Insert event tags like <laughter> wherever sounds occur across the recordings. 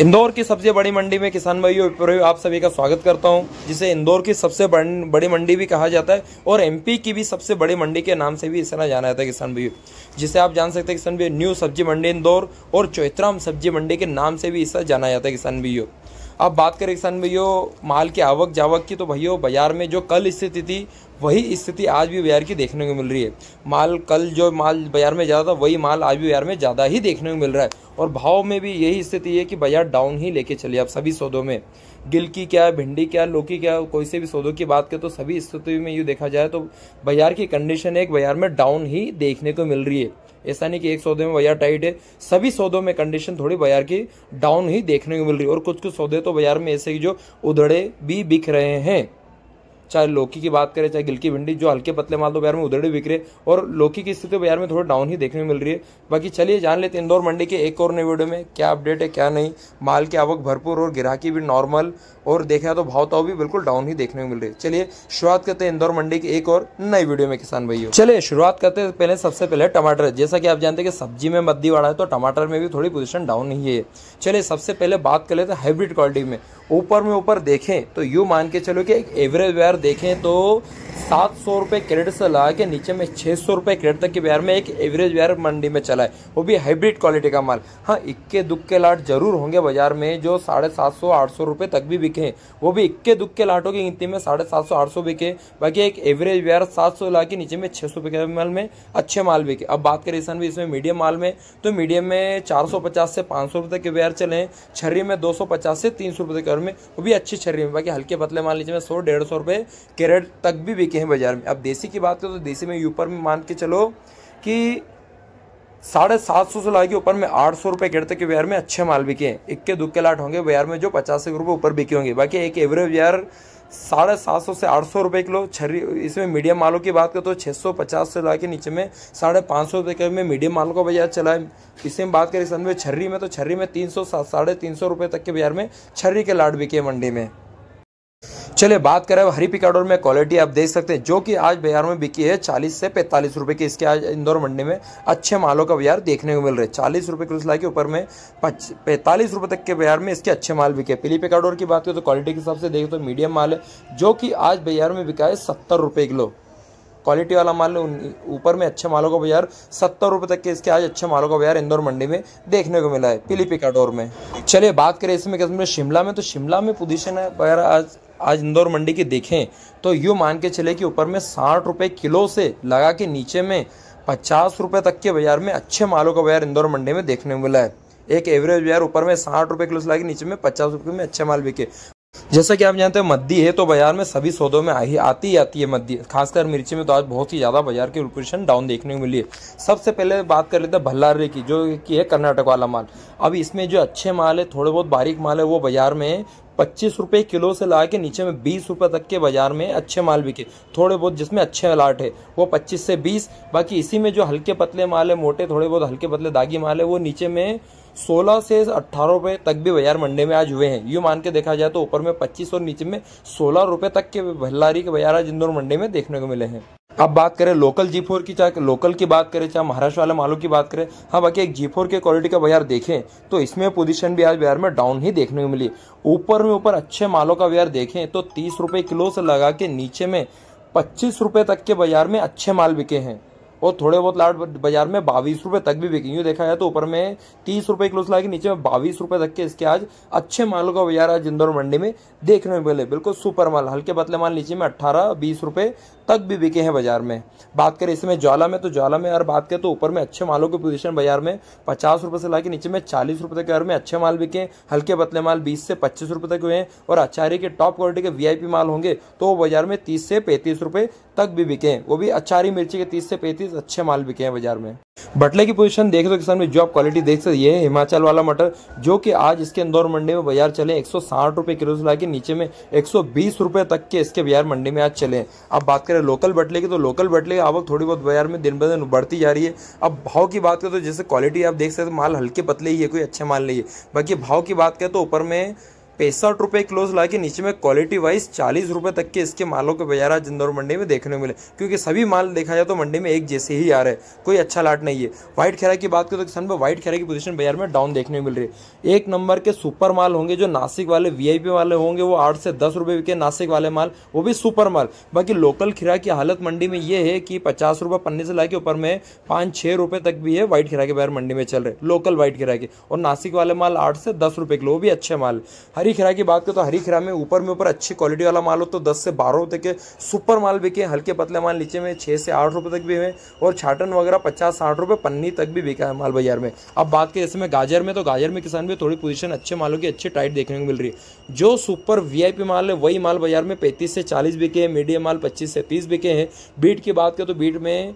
इंदौर की सबसे बड़ी मंडी में किसान भाइयों विप्रो आप सभी का स्वागत करता हूं जिसे इंदौर की सबसे बड़ी मंडी भी कहा जाता है और एमपी की भी सबसे बड़ी मंडी के नाम से भी इसे ना जाना जाता है किसान भाइयों जिसे आप जान सकते हैं किसान भाई न्यू सब्जी मंडी इंदौर और चौथराम सब्जी मंडी के नाम से भी इसे जाना जाता है किसान भाइयों अब बात करें किसान भैया माल की आवक जावक की तो भैया बाजार में जो कल स्थिति थी वही स्थिति आज भी बाजार की देखने को मिल रही है माल कल जो माल बाजार में ज़्यादा था वही माल आज भी बाजार में ज़्यादा ही देखने को मिल रहा है और भाव में भी यही स्थिति है कि बाजार डाउन ही लेके चले आप सभी सौदों में गिल की क्या भिंडी क्या लौकी क्या कोई से भी सौदों की बात करें तो सभी स्थिति में यूँ देखा जाए तो बाजार की कंडीशन एक बाजार में डाउन ही देखने को मिल रही है ऐसा नहीं कि एक सौदे में बाजार टाइट है सभी सौदों में कंडीशन थोड़ी बाजार की डाउन ही देखने को मिल रही है और कुछ कुछ सौदे तो बाजार में ऐसे ही जो उधड़े भी बिक रहे हैं चाहे लौकी की बात करें चाहे गिलकी भिंडी जो हल्के पतले माल तो बाजार में उधर भी बिक रहे और लौकी की स्थिति बाजार में थोड़ा डाउन ही देखने मिल रही है बाकी चलिए जान लेते हैं इंदौर मंडी के एक और नई वीडियो में क्या अपडेट है क्या नहीं माल की आवक भरपूर और ग्राहकी भी नॉर्मल और देखा तो भाव तो भी बिल्कुल डाउन ही देखने को मिल रही है चलिए शुरुआत करते हैं इंदौर मंडी की एक और नई वीडियो में किसान भाइयों चलिए शुरुआत करते हैं पहले सबसे पहले टमाटर जैसा कि आप जानते हैं कि सब्जी में मद्दी वाड़ा है तो टमाटर में भी थोड़ी पोजिशन डाउन ही है चले सबसे पहले बात कर लेते हाइब्रिड क्वालिटी में ऊपर में ऊपर देखें तो यू मान के चलो कि एक एवरेज वेयर देखें तो सात सौ रुपये क्रेड से लगा के नीचे में छः सौ रुपये क्रेड तक के बिहार में एक एवरेज बिहार मंडी में चला है वो भी हाइब्रिड क्वालिटी का माल हाँ इक्के दुख के लाट जरूर होंगे बाजार में जो साढ़े सात सौ आठ सौ रुपये तक भी बिके वो भी इक्के दुख के लाटों की गिनती में साढ़े सात सौ आठ सौ बिके बाकी एक एवरेज बिहार सात सौ ला के नीचे में छः सौ रुपये माल में अच्छे माल बिके अब बात करें किसान भी इसमें मीडियम माल में तो मीडियम में चार सौ पचास से पाँच सौ रुपये तक के बिहार चले हैं छर्री में दो सौ पचास से तीन सौ रुपये घर में वो भी अच्छी छर्री में बाकी हल्के पतले माल नीचे में सौ डेढ़ सौ रुपये कैरेट तक भी बिके हैं बाज़ार में अब देसी की बात करो तो देसी में ऊपर में मान के चलो कि साढ़े सात सौ से ला के ऊपर में आठ सौ रुपये गिरते के बाजार में अच्छे माल बिके हैं इक्के दुक्के लाट होंगे बाजार में जो पचास एक रुपये ऊपर बिके होंगे बाकी एक एवरेज बाजार साढ़े सात सौ से आठ सौ रुपये किलो छरी इसमें मीडियम मालों की बात करें तो छः सौ पचास से ला के नीचे में साढ़े पाँच सौ रुपये में मीडियम मालों का बाजार चला है इसी में बात करें सन में छर्री में तो छर्री में तीन सौ साढ़े तीन सौ रुपये तक के बाजार में छर्री के लाट बिके मंडी में चलिए बात करें हरी पिकाडोर में क्वालिटी आप देख सकते हैं जो कि आज बाजार में बिकी है चालीस से पैंतालीस रुपये की इसके आज इंदौर मंडी में अच्छे मालों का बाजार देखने को मिल रहा है चालीस रुपये किलो सिलाई के ऊपर में पैंतालीस रुपये तक के बाजार में इसके अच्छे माल बिके पीली पिकाडोर की बात करें तो क्वालिटी के हिसाब से देखें तो मीडियम माल है जो कि आज बाजार में बिका है सत्तर रुपये किलो क्वालिटी वाला माल ऊपर में अच्छे मालों का बाजार सत्तर रुपये तक के इसके आज अच्छे मालों का बाजार इंदौर मंडी में देखने को मिला है पीलीपीका पिकाडोर में चलिए बात करें इसमें किस्म शिमला में तो शिमला में पोजीशन है बाजार आज आज इंदौर मंडी की देखें तो यूँ मान के चले कि ऊपर में साठ रुपये किलो से लगा के नीचे में पचास रुपये तक के बाज़ार में अच्छे मालों का बाज़ार इंदौर मंडी में देखने को मिला है एक एवरेज बाजार ऊपर में साठ रुपये किलो से लगा के नीचे में पचास रुपये में अच्छे माल बिके जैसा कि आप जानते हैं मद्दी है तो बाजार में सभी सौदों में आई आती ही आती है मद्दी खासकर मिर्ची में तो आज बहुत ही ज़्यादा बाजार की रिपोजिशन डाउन देखने को मिली है सबसे पहले बात कर लेते हैं भल्लारे की जो कि है कर्नाटक वाला माल अब इसमें जो अच्छे माल है थोड़े बहुत बारीक माल है वो बाजार में पच्चीस रुपये किलो से ला के नीचे में बीस रुपये तक के बाज़ार में अच्छे माल बिके थोड़े बहुत जिसमें अच्छे अलाट है वो पच्चीस से बीस बाकी इसी में जो हल्के पतले माल है मोटे थोड़े बहुत हल्के पतले दागी माल है वो नीचे में सोलह से अट्ठारह रुपये तक भी बाजार मंडे में आज हुए हैं यूँ मान के देखा जाए तो ऊपर में पच्चीस और नीचे में सोलह रुपये तक के भल्लारी के बाजार आज इंदौर मंडी में देखने को मिले हैं अब बात करें लोकल जी फोर की चाहे लोकल की बात करें चाहे महाराष्ट्र वाले मालों की बात करें हाँ बाकी एक जी फोर के क्वालिटी का बाजार देखें तो इसमें पोजीशन भी आज बाजार में डाउन ही देखने को मिली ऊपर में ऊपर अच्छे मालों का बाजार देखें तो तीस रुपये किलो से लगा के नीचे में पच्चीस रुपये तक के बाजार में अच्छे माल बिके हैं और थोड़े बहुत लाट बाजार में बाईस रुपए तक भी बिकेंगे देखा जाए तो ऊपर में तीस रुपए किलो से लाके नीचे में बाईस रुपए तक के इसके आज अच्छे मालों का बाजार आज इंदौर मंडी में देखने में मिले बिल्कुल सुपर माल हल्के पतले माल नीचे में अट्ठारह बीस रुपए तक भी बिके हैं बाजार में बात करें इसमें ज्वाला में तो ज्वाला में अगर बात करें तो ऊपर में अच्छे मालों की पोजिशन बाजार में पचास रुपए से लाके नीचे में चालीस रुपए तक में अच्छे माल बिके हल्के पतले माल बीस से पच्चीस रुपए तक हुए हैं और अचारी के टॉप क्वालिटी के वीआईपी माल होंगे तो वो बाजार में तीस से पैंतीस रुपए तक भी बिके वो भी अचारी मिर्ची के तीस से पैंतीस प्राइस अच्छे माल बिके हैं बाजार में बटले की पोजीशन देख रहे किसान में जो आप क्वालिटी देख सकते ये हिमाचल वाला मटर जो कि आज इसके इंदौर मंडी में बाजार चले एक सौ किलो से लाके नीचे में एक सौ तक के इसके बाजार मंडी में आज चले अब बात करें लोकल बटले की तो लोकल बटले की आवक थोड़ी बहुत बाजार में दिन ब दिन बढ़ती जा रही है अब भाव की बात करें तो जैसे क्वालिटी आप देख सकते माल हल्के पतले ही है कोई अच्छा माल नहीं है बाकी भाव की बात करें तो ऊपर में पैंसठ रुपये क्लोज ला के नीचे में क्वालिटी वाइज चालीस रुपये तक के इसके मालों के बाजार आज इंदौर मंडी में देखने मिले क्योंकि सभी माल देखा जाए तो मंडी में एक जैसे ही आ रहे हैं कोई अच्छा लाट नहीं है व्हाइट खेरा की बात करें तो किसान पर व्हाइट खेरा की पोजिशन बाजार में डाउन देखने मिल रही है एक नंबर के सुपर माल होंगे जो नासिक वाले वी वाले होंगे वो आठ से दस रुपये के नासिक वाले माल वो भी सुपर माल बाकी लोकल खीरा की हालत मंडी में ये है कि पचास रुपये पन्ने से लाके ऊपर में पाँच छः रुपये तक भी है व्हाइट खीरा के बाहर मंडी में चल रहे लोकल व्हाइट खीरा के और नासिक वाले माल आठ से दस रुपये किलो वो भी अच्छे माल हरी हरी खिरा की बात करें तो हरी खिरा में ऊपर में ऊपर अच्छी क्वालिटी वाला माल हो तो दस से बारह रुपये के सुपर माल बिके हल्के पतले माल नीचे में छः से आठ रुपये तक भी है और छाटन वगैरह पचास साठ रुपये पन्नी तक भी बिका है माल बाजार में अब बात करें इसमें गाजर में तो गाजर में किसान भी थोड़ी पोजीशन अच्छे मालों की अच्छी टाइट देखने को मिल रही है जो सुपर वीआईपी माल है वही माल बाजार में पैंतीस से चालीस बिके हैं मीडियम माल पच्चीस से तीस बिके हैं बीट की बात करें तो बीट में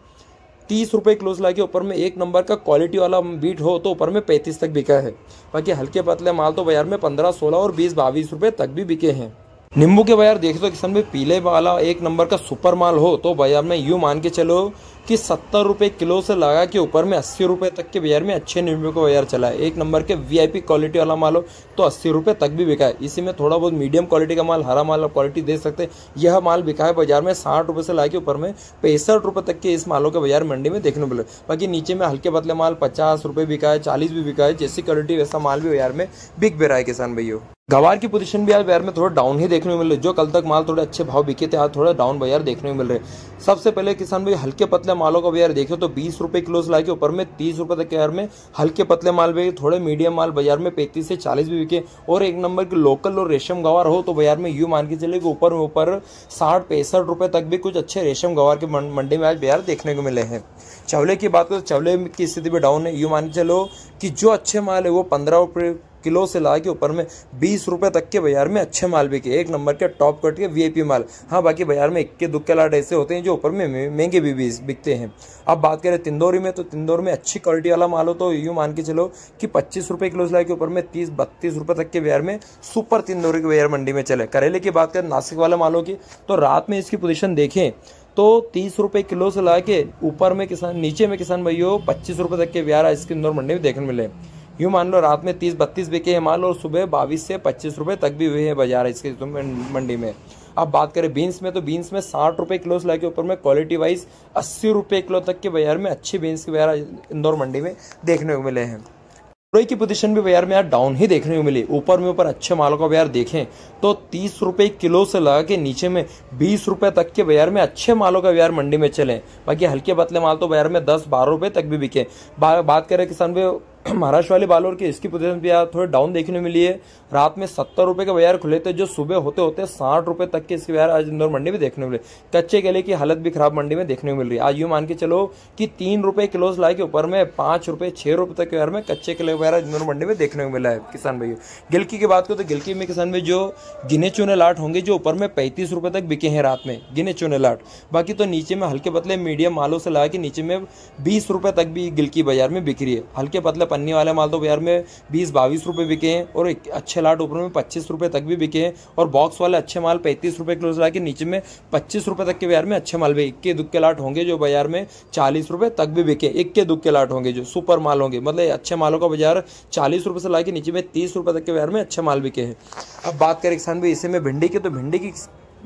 तीस रुपये क्लोज के ऊपर में एक नंबर का क्वालिटी वाला बीट हो तो ऊपर में पैंतीस तक बिका है बाकी हल्के पतले माल तो बाजार में पंद्रह सोलह और बीस बाईस रुपये तक भी बिके हैं नींबू के बाजार देखे तो किसान में पीले वाला एक नंबर का सुपर माल हो तो बाजार में यूँ मान के चलो कि सत्तर रुपये किलो से लगा के ऊपर में अस्सी रुपये तक के बाजार में अच्छे नींबू का बाजार चला है एक नंबर के वीआईपी क्वालिटी वाला माल हो तो अस्सी रुपये तक भी बिका है इसी में थोड़ा बहुत मीडियम क्वालिटी का माल हरा माल क्वालिटी दे सकते हैं यह माल बिका है बाजार में साठ रुपये से ला के ऊपर में पैंसठ रुपये तक के इस मालों के बाजार मंडी में देखने को मिले बाकी नीचे में हल्के पतले माल पचास रुपये बिका है चालीस भी बिका है जैसी क्वालिटी वैसा माल भी बाजार में बिक भी रहा है किसान भैया गवार की पोजीशन भी आज बाजार में थोड़ा डाउन ही देखने को मिल रही है जो कल तक माल थोड़े अच्छे भाव बिके थे आज थोड़ा डाउन बाजार देखने को मिल रहे सबसे पहले किसान भाई हल्के पतले मालों का बाजार देखो तो बीस रुपए किलो से लाके ऊपर में तीस रुपए तक के हर में हल्के पतले माल भी थोड़े मीडियम माल बाजार में पैंतीस से चालीस भी बिके और एक नंबर के लोकल और रेशम गवार हो तो बाजार में यू मान के चले कि ऊपर ऊपर साठ पैंसठ रुपए तक भी कुछ अच्छे रेशम गवार के मंडी में आज बाजार देखने को मिले हैं चावले की बात करें तो चावले की स्थिति भी डाउन है यू मान के चलो कि जो अच्छे माल है वो पंद्रह रुपये किलो से ला के ऊपर में बीस रुपये तक के बाजार में अच्छे माल बिके एक नंबर के टॉप कट के वी माल हाँ बाकी बाजार में इक्के दुक्के लाट ऐसे होते हैं जो ऊपर में महंगे भी बिकते हैं अब बात करें तिंदौरी में तो तिंदौर में अच्छी क्वालिटी वाला माल हो तो यूँ मान के चलो कि पच्चीस रुपये किलो से ला के ऊपर में तीस बत्तीस रुपये तक के बाजार में सुपर तिंदौरी के बाजार मंडी में चले करेले की बात करें नासिक वाले मालों की तो रात में इसकी पोजिशन देखें तो तीस रुपये किलो से ला के ऊपर में किसान नीचे में किसान भाइयों पच्चीस रुपये तक के ब्यार आइसक्रीम इंदौर मंडी में देखने मिले यूँ मान लो रात में तीस बत्तीस बिके हैं माल और सुबह बाईस से पच्चीस रुपये तक भी हुए हैं बाजार इसके तो मंडी में अब बात करें बीन्स में तो बीन्स में साठ रुपये किलो से लेकर ऊपर में क्वालिटी वाइज अस्सी रुपये किलो तक के बाजार में अच्छी बीन्स के बाजार इंदौर मंडी में देखने को मिले हैं तुरई की पोजीशन भी बाजार में यार डाउन ही देखने को मिली ऊपर में ऊपर अच्छे मालों का बाजार देखें तो तीस रुपये किलो से लगा के नीचे में बीस रुपये तक के बाजार में अच्छे मालों का बाजार मंडी में चले बाकी हल्के पतले माल तो बाजार में दस बारह रुपये तक भी बिके बा, बात करें किसान भी <clears throat> महाराष्ट्र वाले बालोर के इसकी पोजीशन भी थोड़े डाउन देखने मिली है रात में सत्तर रुपए के बाजार खुले थे जो सुबह होते होते साठ रुपए तक के इसके बाजार आज इंदौर मंडी में देखने मिले कच्चे केले की हालत भी खराब मंडी में देखने को मिल रही है आज यू मान के चलो कि तीन रुपए किलो से के ऊपर में पांच रुपए छह रुपए तक के बाजार में कच्चे केले बाजार इंदौर मंडी में देखने को मिला है किसान भाई गिलकी की बात करो तो गिलकी में किसान भाई जो गिने चुने लाट होंगे जो ऊपर में पैंतीस रुपए तक बिके हैं रात में गिने चुने लाट बाकी तो नीचे में हल्के पतले मीडियम मालों से लगा के नीचे में बीस रुपए तक भी गिलकी बाजार में बिक रही है हल्के पतले पन्नी वाले माल तो बिहार में बीस बाईस रुपये बिके हैं और अच्छे लाट ऊपर में पच्चीस रुपये तक भी बिके हैं और बॉक्स वाले अच्छे माल पैंतीस रुपये किलो से ला के नीचे में पच्चीस रुपये तक के बिहार में अच्छे माल भी इक्के दुक्के लाट होंगे जो बाजार में चालीस रुपये तक भी बिके इक्के दुक्के लाट होंगे जो सुपर माल होंगे मतलब अच्छे मालों का बाजार चालीस रुपये से लाके नीचे में तीस रुपये तक के बिहार में अच्छे माल बिके हैं अब बात करें किसान भाई इसे में भिंडी की तो भिंडी की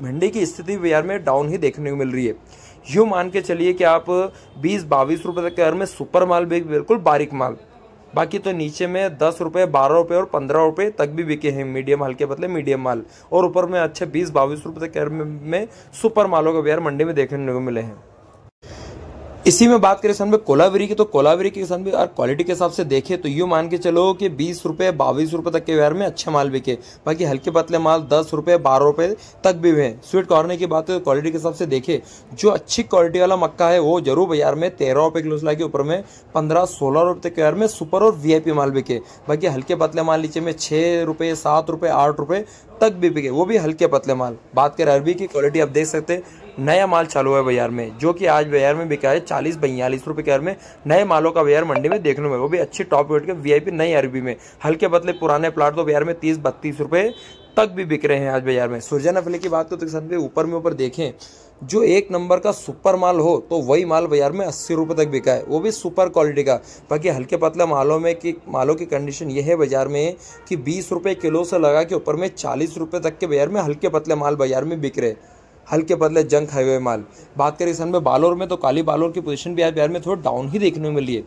भिंडी की स्थिति बिहार में डाउन ही देखने को मिल रही है यूँ मान के चलिए कि आप बीस बाईस रुपये तक के बाजार में सुपर माल भी बिल्कुल बारीक माल बाकी तो नीचे में दस रुपये बारह रुपये और पंद्रह रुपये तक भी बिके हैं मीडियम हल्के बदले मीडियम माल और ऊपर में अच्छे बीस बाईस रुपये तक में सुपर मालों का बाजार मंडी में देखने को मिले हैं इसी में बात करें सन कोलावरी की तो कोलावरी की सन भी और क्वालिटी के हिसाब से देखें तो यूँ मान के चलो कि बीस रुपये बाईस रुपये तक के व्यवहार में अच्छे माल बिके बाकी हल्के पतले माल दस रुपये बारह रुपये तक भी हुए स्वीट कॉर्नर की बात है क्वालिटी के हिसाब से देखें जो अच्छी क्वालिटी वाला मक्का है वो जरूर बाजार में तेरह रुपये किलो के ऊपर में पंद्रह सोलह रुपये तक के व्यवहार में सुपर और वी माल बिके बाकी हल्के पतले माल नीचे में छः रुपये सात रुपये आठ रुपये तक भी बिके वो भी हल्के पतले माल बात करें अरबी की क्वालिटी आप देख सकते हैं नया माल चालू है बाजार में जो कि आज बाजार में बिका है चालीस बयालीस रुपये के में नए मालों का बाजार मंडी में देखने में वो भी अच्छी टॉप रेट के वीआईपी नई अरबी में हल्के बदले पुराने प्लाट तो बाजार में तीस बत्तीस रुपये तक भी बिक रहे हैं आज बाजार में सुरजन अफले की बात तो ऊपर में ऊपर देखें जो एक नंबर का सुपर माल हो तो वही माल बाजार में अस्सी रुपये तक बिका है वो भी सुपर क्वालिटी का बाकी हल्के पतला मालों में कि मालों की कंडीशन ये है बाजार में कि बीस रुपये किलो से लगा के ऊपर में चालीस रुपये तक के बाजार में हल्के पतले माल बाजार में बिक रहे हल्के बदले जंक हाईवे माल बात करें इस में बालोर में तो काली बालोर की पोजीशन भी आज बिहार में थोड़ा डाउन ही देखने को मिली है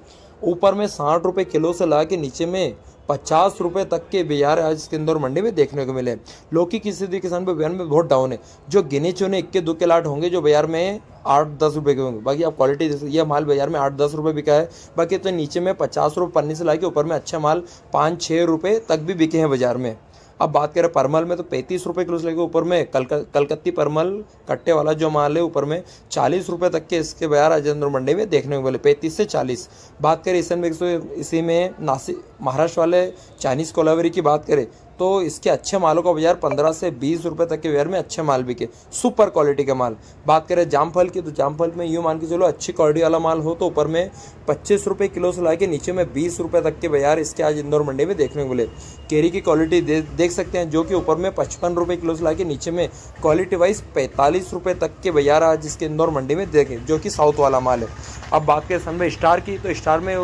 ऊपर में साठ रुपये किलो से ला के नीचे में पचास रुपये तक के बिहार आज इंदौर मंडी में देखने को मिले लौकी की स्थिति किसान पर बिहार में बहुत डाउन है जो गिने चुने इक्के दो के लाट होंगे जो बाजार में आठ दस रुपये के होंगे बाकी आप क्वालिटी जैसे यह माल बाजार में आठ दस रुपये बिका है बाकी तो नीचे में पचास रुपये पन्नी से ला के ऊपर में अच्छा माल पाँच छः रुपये तक भी बिके हैं बाजार में अब बात करें परमल में तो पैंतीस रुपये किलो से लेकर ऊपर में कल कलकत्ती परमल कट्टे वाला जो माल है ऊपर में चालीस रुपये तक के इसके बया राजेंद्र मंडी में देखने को मिले पैंतीस से चालीस बात करें इसमें में तो इसी में नासिक महाराष्ट्र वाले चाइनीज़ कोलावरी की बात करें तो इसके अच्छे मालों का बाजार पंद्रह से बीस रुपये तक के वेयर में अच्छे माल बिके सुपर क्वालिटी के माल बात करें जामफल की तो जामफल में यूँ मान के चलो अच्छी क्वालिटी वाला माल हो तो ऊपर में पच्चीस रुपये किलो से ला के नीचे में बीस रुपये तक के बाजार इसके आज इंदौर मंडी में देखने को मिले केरी की क्वालिटी दे, देख सकते हैं जो कि ऊपर में पचपन रुपये किलो से ला के नीचे में क्वालिटी वाइज पैंतालीस रुपये तक के बाजार आज इसके इंदौर मंडी में देखें जो कि साउथ वाला माल है अब बात करें सन स्टार की तो स्टार में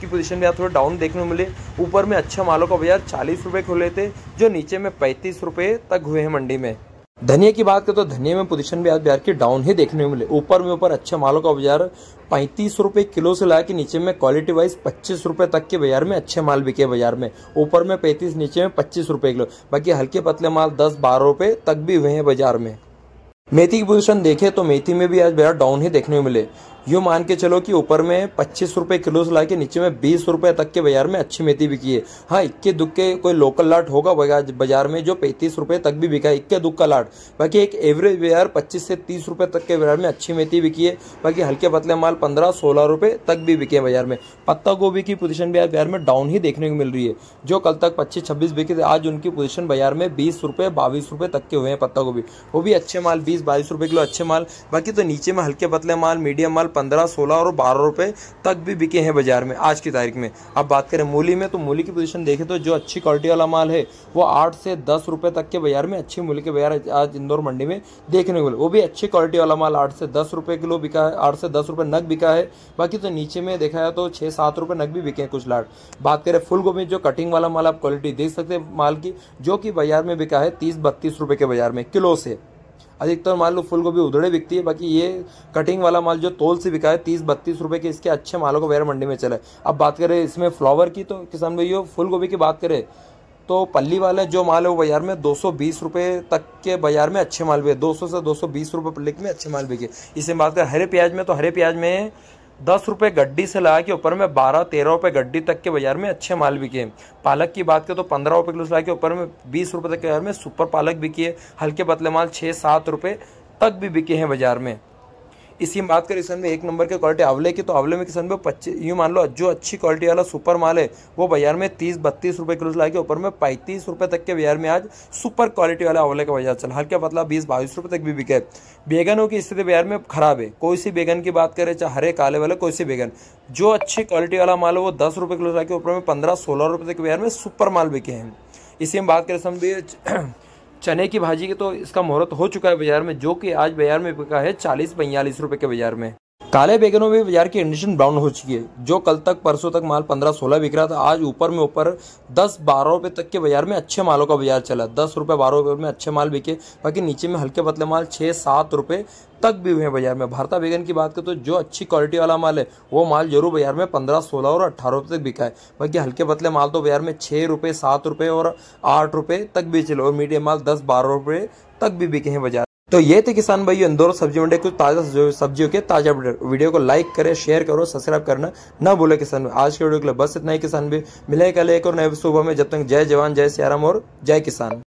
की पोजीशन में यार थोड़ा डाउन देखने को मिले ऊपर में अच्छा मालों का बाजार चालीस रुपए खुले थे जो नीचे में पैंतीस रुपए तक हुए हैं मंडी में धनिया की बात करें तो धनिया में पोजीशन भी आज बिहार की डाउन ही देखने को मिले ऊपर में ऊपर अच्छे मालों का बाजार पैंतीस रुपए किलो से लाया कि नीचे में क्वालिटी वाइज पच्चीस रुपए तक के बाजार में अच्छे माल बिके बाजार में ऊपर में पैंतीस नीचे में पच्चीस रुपए किलो बाकी हल्के पतले माल दस बारह रुपए तक भी हुए हैं बाजार में मेथी की पोजिशन देखे तो मेथी में भी आज बिहार डाउन ही देखने को मिले यू मान के चलो कि ऊपर में पच्चीस रुपए किलो से ला के नीचे में बीस रुपए तक के बाजार में अच्छी मेथी बिकी है हाँ इक्के दुख के कोई लोकल लाट होगा बाजार में जो पैंतीस रुपए तक भी बिका है इक्के दुख का लाट बाकी एक एवरेज बाजार पच्चीस से तीस रुपए तक के बाजार में अच्छी मेथी बिकी है बाकी हल्के पतले माल पंद्रह सोलह रुपए तक भी बिके हैं बाजार में पत्ता गोभी की पोजिशन भी बाजार में डाउन ही देखने को मिल रही है जो कल तक पच्चीस छब्बीस बिके थे आज उनकी पोजिशन बाजार में बीस रुपए बाईस रुपए तक के हुए हैं पत्ता गोभी वो भी अच्छे माल बीस बाईस रुपए किलो अच्छे माल बाकी तो नीचे में हल्के पतले माल मीडियम माल पंद्रह सोलह और बारह रुपए तक भी बिके हैं बाजार में आज की तारीख में अब बात करें मूली में तो मूली की पोजीशन देखें तो जो अच्छी क्वालिटी वाला माल है वो आठ से दस रुपए तक के बाजार में अच्छी मूली के बाजार आज इंदौर मंडी में देखने को मिले वो भी अच्छी क्वालिटी वाला माल आठ से दस रुपये किलो बिका है आठ से दस रुपये नग बिका है बाकी तो नीचे में देखा जाए तो छः सात रुपये नग भी बिके हैं कुछ लाट बात करें फुल गोभी जो कटिंग वाला माल आप क्वालिटी देख सकते हैं माल की जो कि बाजार में बिका है तीस बत्तीस रुपये के बाजार में किलो से अधिकतर माल लो फूल गोभी उधड़े बिकती है बाकी ये कटिंग वाला माल जो तोल से बिका है तीस बत्तीस रुपये के इसके अच्छे मालों को वेर मंडी में चला है अब बात करें इसमें फ्लावर की तो किसान भाई फूल गोभी की बात करें तो पल्ली वाला जो माल है वो बाजार में दो सौ तक के बाजार में अच्छे माल है दो सौ से दो सौ बीस रुपये पल्ले में अच्छे माल बिके इसमें बात करें हरे प्याज में तो हरे प्याज में दस रुपये गड्डी से लगा के ऊपर में बारह तेरह रुपये गड्डी तक के बाजार में अच्छे माल बिके पालक की बात करें तो पंद्रह रुपये किलो से लगा के ऊपर में बीस रुपये तक के बाजार में सुपर पालक बिकी है हल्के पतले माल छः सात रुपये तक भी बिके हैं बाजार में इसी बात करें किसान में एक नंबर के क्वालिटी आंवले की तो आंवले में किसान में पच्चीस यूँ मान लो जो अच्छी क्वालिटी वाला सुपर माल है वो बाजार में तीस बत्तीस रुपये किलो चला के ऊपर में पैंतीस रुपये तक के बाजार में आज सुपर क्वालिटी वाला आंवले का बाजार चला हल्का मतलब बीस बाईस रुपये तक भी बिके बेगनों की स्थिति बाजार में खराब है कोई सी बेगन की बात करें चाहे हरे काले वाले कोई सी बेगन जो अच्छी क्वालिटी वाला माल है वो दस रुपये किलो के ऊपर में पंद्रह सोलह रुपये तक बाजार में सुपर माल बिके हैं इसी में बात करें समझिए चने की भाजी के तो इसका मुहूर्त हो चुका है बाजार में जो कि आज बाजार में बिका है चालीस बयालीस रुपये के बाजार में काले बैगनों में बाजार की कंडीशन ब्राउन हो चुकी है जो कल तक परसों तक माल पंद्रह सोलह बिक रहा था आज ऊपर में ऊपर दस बारह रुपये तक के बाजार में अच्छे मालों का बाजार चला दस रुपये बारह रुपये में अच्छे माल बिके बाकी नीचे में हल्के पतले माल छः सात रुपये तक भी हुए बाजार में भारता बैगन की बात करें तो जो अच्छी क्वालिटी वाला माल है वो माल जरूर बाजार में पंद्रह सोलह और अट्ठारह रुपये तक बिका है बाकी हल्के पतले माल तो बाजार में छः रुपये सात रुपये और आठ रुपये तक भी चले और मीडियम माल दस बारह रुपये तक भी बिके हैं बाजार तो ये थे किसान भाई इंदौर सब्जी मंडी कुछ ताज़ा सब्जियों के ताज़ा वीडियो को लाइक करें शेयर करो सब्सक्राइब करना ना भूले किसान भाई आज के वीडियो के लिए बस इतना ही किसान भी मिले कल एक और नए सुबह में जब तक जय जवान जय सियाराम और जय किसान